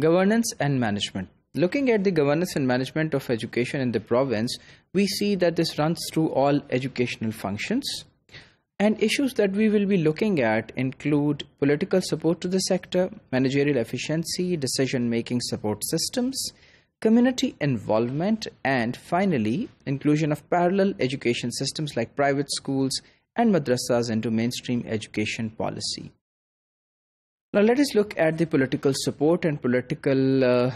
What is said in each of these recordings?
Governance and management. Looking at the governance and management of education in the province, we see that this runs through all educational functions. And issues that we will be looking at include political support to the sector, managerial efficiency, decision making support systems, community involvement, and finally, inclusion of parallel education systems like private schools and madrasas into mainstream education policy. Now let us look at the political support and political uh,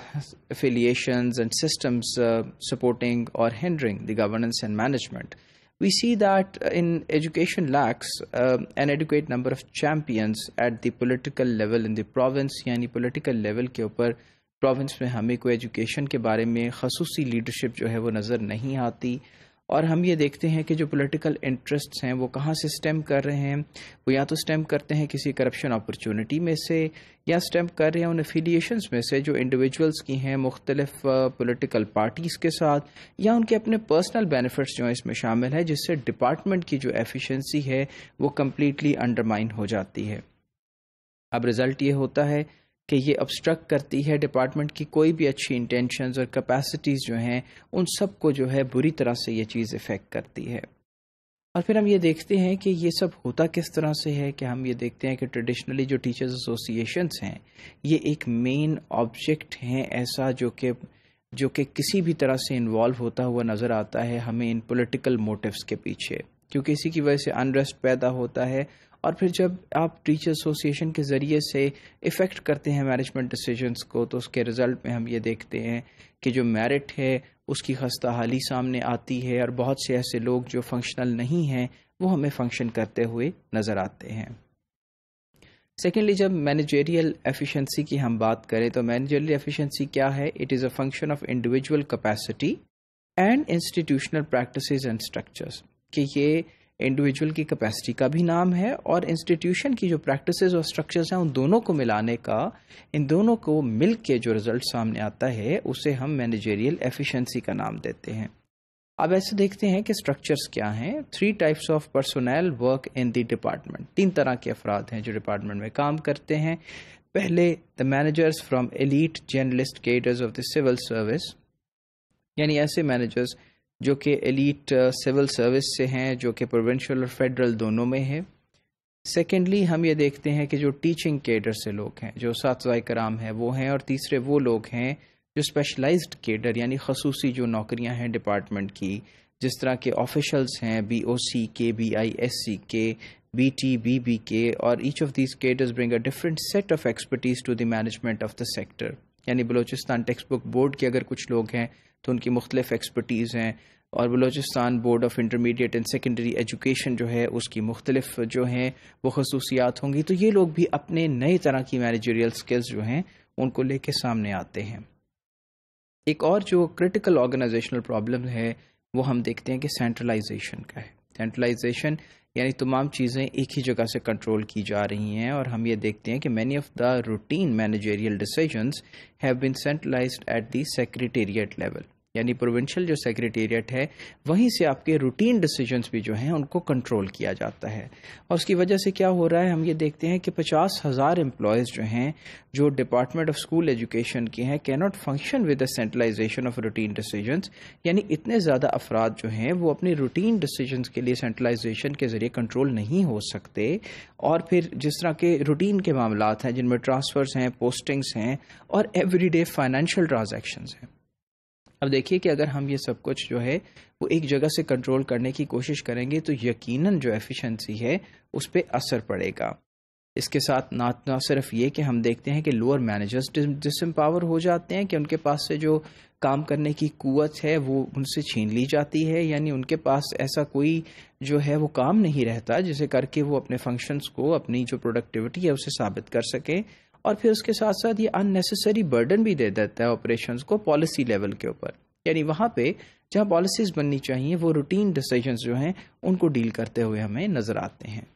affiliations and systems uh, supporting or hindering the governance and management. We see that in education lacks uh, an adequate number of champions at the political level in the province यानी political level के ऊपर province में हमें कोई education के बारे में खसूसी leadership जो है वो नज़र नहीं आती uh, और हम ये देखते हैं कि जो पॉलिटिकल इंटरेस्ट्स हैं वो कहाँ से स्टेम कर रहे हैं वो या तो स्टेम करते हैं किसी करप्शन अपॉर्चुनिटी में से या स्टेम कर रहे हैं उन एफिलिएशंस में से जो इंडिविजुअल्स की हैं मुख्तलिफ पॉलिटिकल पार्टीज़ के साथ या उनके अपने पर्सनल बेनिफिट्स जो हैं इसमें शामिल है जिससे डिपार्टमेंट की जो एफिशेंसी है वो कम्प्लीटली अंडरमाइन हो जाती है अब रिज़ल्ट ये होता है कि ये ऑब्स्ट्रक्ट करती है डिपार्टमेंट की कोई भी अच्छी इंटेंशंस और कैपेसिटीज़ जो हैं उन सब को जो है बुरी तरह से ये चीज़ इफ़ेक्ट करती है और फिर हम ये देखते हैं कि ये सब होता किस तरह से है कि हम ये देखते हैं कि ट्रेडिशनली जो टीचर्स एसोसिएशंस हैं ये एक मेन ऑब्जेक्ट हैं ऐसा जो कि जो कि किसी भी तरह से इन्वॉल्व होता हुआ नज़र आता है हमें इन पोलिटिकल मोटिवस के पीछे क्योंकि इसी की वजह से अनरेस्ट पैदा होता है और फिर जब आप टीचर एसोसिएशन के ज़रिए से इफ़ेक्ट करते हैं मैनेजमेंट डिसीजंस को तो उसके रिज़ल्ट में हम ये देखते हैं कि जो मेरिट है उसकी खस्ता हाली सामने आती है और बहुत से ऐसे लोग जो फंक्शनल नहीं हैं वो हमें फंक्शन करते हुए नज़र आते हैं सेकेंडली जब मैनेजेरियल एफिशिएंसी की हम बात करें तो मैनेजेरियल एफिशिएंसी क्या है it is a function of individual capacity and institutional practices and structures कि ये इंडिविजुअल की कैपेसिटी का भी नाम है और इंस्टीट्यूशन की जो प्रैक्टिसेस और स्ट्रक्चर्स हैं उन दोनों को मिलाने का इन दोनों को मिल के जो रिजल्ट सामने आता है उसे हम मैनेजेरियल एफिशिएंसी का नाम देते हैं अब ऐसे देखते हैं कि स्ट्रक्चर्स क्या हैं three types of personal work in the department तीन तरह के अफराद हैं जो डिपार्टमेंट में काम करते हैं पहले the managers from elite journalist cadres of the civil service यानी ऐसे मैनेजर्स जो कि एलिट सिविल सर्विस से हैं जो कि प्रोविंशियल और फेडरल दोनों में है सेकेंडली हम ये देखते हैं कि जो टीचिंग केडर से लोग हैं जो सात कराम हैं वो हैं और तीसरे वो लोग हैं जो स्पेशलाइज्ड केडर यानी खसूसी जो नौकरियां हैं डिपार्टमेंट की जिस तरह के ऑफिशल्स हैं बी ओ सी के बी आई एस सी के बी टी बी बी के और each of these cadres bring a different set of expertise to the management of the sector यानी बलोचिस्तान टेक्सट बुक बोर्ड के अगर कुछ लोग हैं तो उनकी मुख्तलिफ एक्सपर्टीज़ हैं और Balochistan board of intermediate and secondary education जो है उसकी मुख्तलिफ जो हैं वो खसूसियात होंगी तो ये लोग भी अपने नए तरह की मैनेजरियल स्किल्स जो हैं उनको लेके सामने आते हैं एक और जो क्रिटिकल ऑर्गेनाइजेशनल प्रॉब्लम है वो हम देखते हैं कि सेंट्रलाइजेशन का है सेंट्रलाइजेशन यानी तमाम चीज़ें एक ही जगह से कंट्रोल की जा रही हैं और हम ये देखते हैं कि many of the routine managerial decisions have been centralised at the secretariat level यानी प्रोविंशियल जो सेक्रेटेरिएट है वहीं से आपके रूटीन डिसीजंस भी जो हैं उनको कंट्रोल किया जाता है और उसकी वजह से क्या हो रहा है हम ये देखते हैं कि पचास हज़ार एम्प्लॉयज़ जो हैं जो डिपार्टमेंट ऑफ स्कूल एजुकेशन के हैं not function with the centralisation of routine decisions यानी इतने ज़्यादा अफराद जो हैं वो अपने रूटीन डिसीजन के लिए सेंट्रलाइजेशन के ज़रिए कंट्रोल नहीं हो सकते और फिर जिस तरह के रूटीन के मामला हैं जिनमें ट्रांसफ़र्स हैं पोस्टिंग्स हैं और एवरीडे फाइनेंशियल ट्रांजेक्शन हैं अब देखिए कि अगर हम ये सब कुछ जो है वो एक जगह से कंट्रोल करने की कोशिश करेंगे तो यकीनन जो एफिशिएंसी है उस पर असर पड़ेगा इसके साथ ना ना सिर्फ ये कि हम देखते हैं कि लोअर मैनेजर्स डिसम्पावर हो जाते हैं कि उनके पास से जो काम करने की कुत है वो उनसे छीन ली जाती है यानी उनके पास ऐसा कोई जो है वो काम नहीं रहता जिसे करके वो अपने फंक्शंस को अपनी जो प्रोडक्टिविटी है उसे साबित कर सकें और फिर उसके साथ साथ ये अननेसेसरी बर्डन भी दे देता है ऑपरेशंस को पॉलिसी लेवल के ऊपर यानी वहाँ पे जहाँ पॉलिसीज बननी चाहिए वो रूटीन डिसीजंस जो हैं उनको डील करते हुए हमें नज़र आते हैं